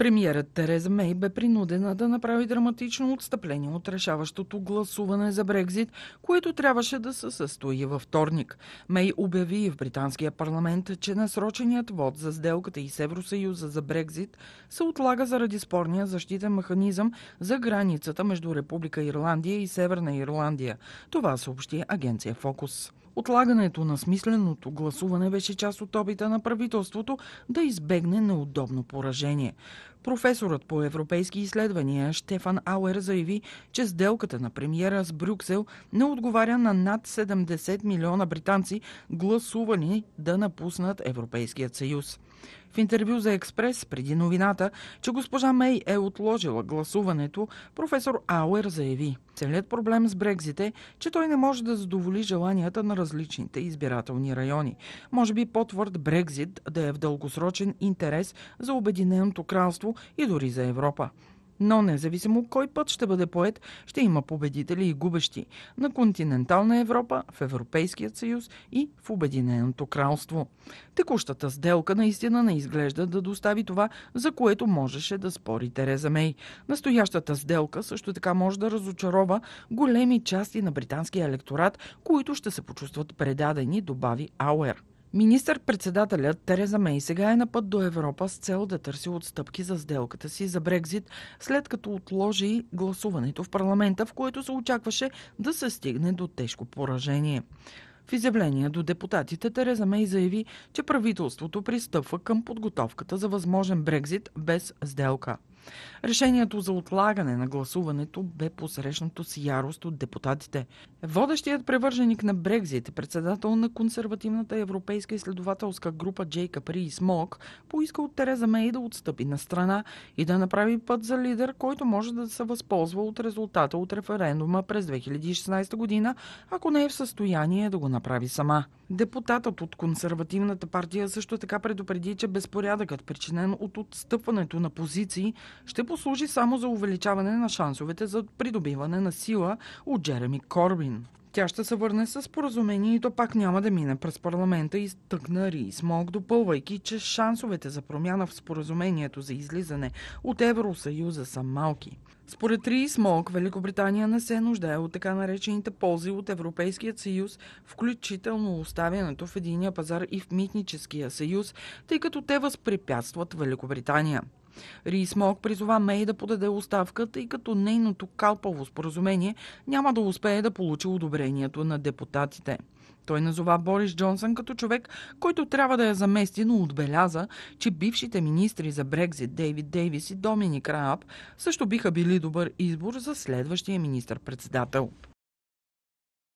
Премиерът Тереза Мей бе принудена да направи драматично отстъпление от решаващото гласуване за Брекзит, което трябваше да се състои във вторник. Мей обяви в британския парламент, че насроченият вод за сделката и с Евросъюза за Брекзит се отлага заради спорния защитен механизъм за границата между Република Ирландия и Северна Ирландия. Това съобщи агенция Фокус. Отлагането на смисленото гласуване беше част от опита на правителството да избегне неудобно поражение. Професорът по европейски изследвания Штефан Ауер заяви, че сделката на премиера с Брюксел не отговаря на над 70 милиона британци, гласувани да напуснат Европейският съюз в интервю за Експрес преди новината, че госпожа Мей е отложила гласуването, професор Ауер заяви. Целият проблем с Брекзит е, че той не може да задоволи желанията на различните избирателни райони. Може би по-твърд Брекзит да е в дългосрочен интерес за Обединеното кралство и дори за Европа. Но независимо кой път ще бъде поет, ще има победители и губещи на континентална Европа, в Европейският съюз и в Обединеното кралство. Текущата сделка наистина не изглежда да достави това, за което можеше да спори Тереза Мей. Настоящата сделка също така може да разочарова големи части на британския електорат, които ще се почувстват предадени, добави Ауер. Министър-председателят Тереза Мей сега е на път до Европа с цел да търси отстъпки за сделката си за Брекзит, след като отложи гласуването в парламента, в което се очакваше да се стигне до тежко поражение. В изявление до депутатите Тереза Мей заяви, че правителството пристъпва към подготовката за възможен Брекзит без сделка. Решението за отлагане на гласуването бе посрещнато с ярост от депутатите. Водещият превърженик на Брекзит, председател на консервативната европейска изследователска група Джейка Рис Смок, поиска от Тереза Мей да отстъпи на страна и да направи път за лидер, който може да се възползва от резултата от референдума през 2016 година, ако не е в състояние да го направи сама. Депутатът от консервативната партия също така предупреди, че безпорядъкът, причинен от отстъпването на позиции, ще послужи само за увеличаване на шансовете за придобиване на сила от Джереми Корбин. Тя ще се върне с споразумение и то пак няма да мине през парламента и стъкна Рис Мок, допълвайки, че шансовете за промяна в споразумението за излизане от Евросъюза са малки. Според Рис Мок, Великобритания не се нуждае от така наречените ползи от Европейският съюз, включително оставянето в единия пазар и в митническия съюз, тъй като те възпрепятстват Великобритания. Рис Мок призова Мей да подаде оставката и като нейното калпаво споразумение няма да успее да получи одобрението на депутатите. Той назова Борис Джонсън като човек, който трябва да я замести, но отбеляза, че бившите министри за Брекзит Дейвид Дейвис и Доминик Раап също биха били добър избор за следващия министър-председател.